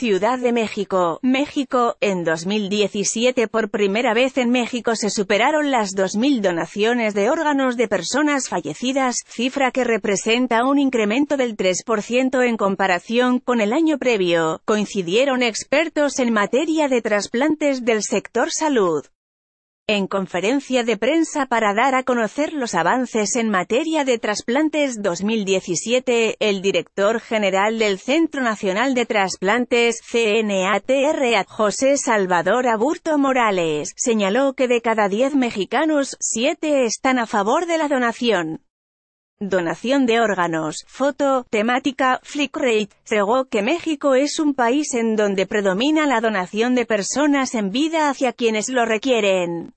Ciudad de México, México, en 2017 por primera vez en México se superaron las 2.000 donaciones de órganos de personas fallecidas, cifra que representa un incremento del 3% en comparación con el año previo, coincidieron expertos en materia de trasplantes del sector salud en conferencia de prensa para dar a conocer los avances en materia de trasplantes 2017, el director general del Centro Nacional de Trasplantes, CNATR, José Salvador Aburto Morales, señaló que de cada 10 mexicanos, 7 están a favor de la donación. Donación de órganos, foto, temática, Flickrate. rate, que México es un país en donde predomina la donación de personas en vida hacia quienes lo requieren.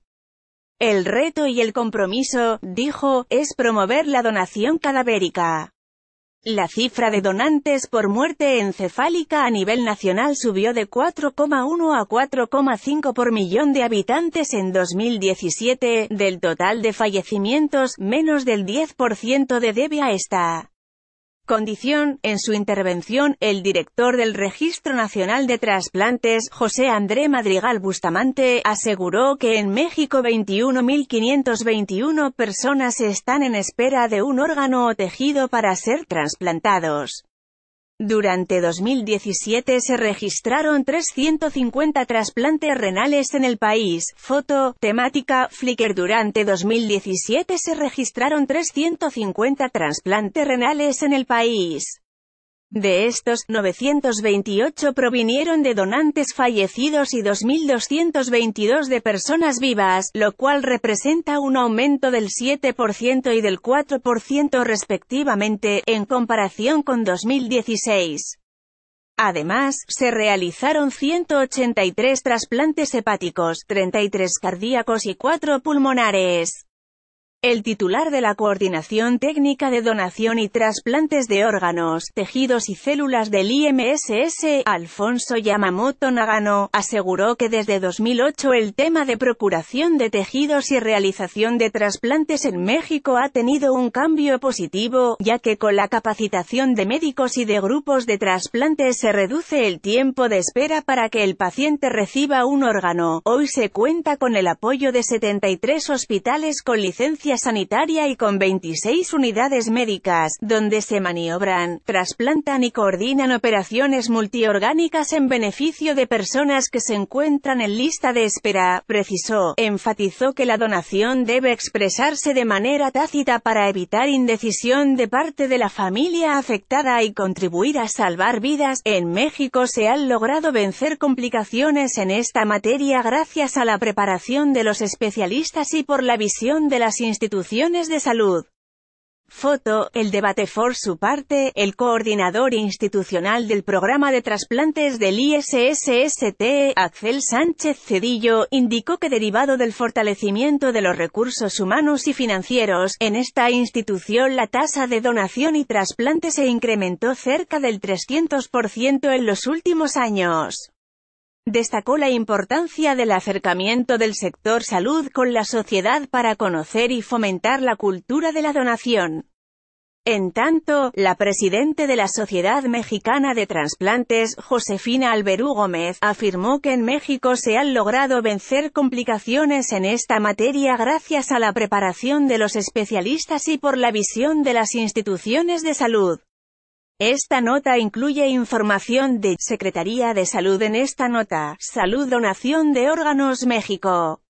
El reto y el compromiso, dijo, es promover la donación cadavérica. La cifra de donantes por muerte encefálica a nivel nacional subió de 4,1 a 4,5 por millón de habitantes en 2017, del total de fallecimientos, menos del 10% de debe a esta condición, en su intervención, el director del Registro Nacional de Trasplantes, José André Madrigal Bustamante, aseguró que en México 21.521 personas están en espera de un órgano o tejido para ser trasplantados. Durante 2017 se registraron 350 trasplantes renales en el país. Foto, temática, Flickr. Durante 2017 se registraron 350 trasplantes renales en el país. De estos, 928 provinieron de donantes fallecidos y 2.222 de personas vivas, lo cual representa un aumento del 7% y del 4% respectivamente, en comparación con 2016. Además, se realizaron 183 trasplantes hepáticos, 33 cardíacos y 4 pulmonares. El titular de la Coordinación Técnica de Donación y Trasplantes de Órganos, Tejidos y Células del IMSS, Alfonso Yamamoto Nagano, aseguró que desde 2008 el tema de procuración de tejidos y realización de trasplantes en México ha tenido un cambio positivo, ya que con la capacitación de médicos y de grupos de trasplantes se reduce el tiempo de espera para que el paciente reciba un órgano. Hoy se cuenta con el apoyo de 73 hospitales con licencia sanitaria y con 26 unidades médicas, donde se maniobran, trasplantan y coordinan operaciones multiorgánicas en beneficio de personas que se encuentran en lista de espera, precisó. Enfatizó que la donación debe expresarse de manera tácita para evitar indecisión de parte de la familia afectada y contribuir a salvar vidas. En México se han logrado vencer complicaciones en esta materia gracias a la preparación de los especialistas y por la visión de las instituciones instituciones de salud. Foto, el debate por su parte, el coordinador institucional del programa de trasplantes del ISSST, Axel Sánchez Cedillo, indicó que derivado del fortalecimiento de los recursos humanos y financieros, en esta institución la tasa de donación y trasplante se incrementó cerca del 300% en los últimos años. Destacó la importancia del acercamiento del sector salud con la sociedad para conocer y fomentar la cultura de la donación. En tanto, la presidente de la Sociedad Mexicana de Transplantes, Josefina Alberú Gómez, afirmó que en México se han logrado vencer complicaciones en esta materia gracias a la preparación de los especialistas y por la visión de las instituciones de salud. Esta nota incluye información de Secretaría de Salud en esta nota, Salud Donación de Órganos México.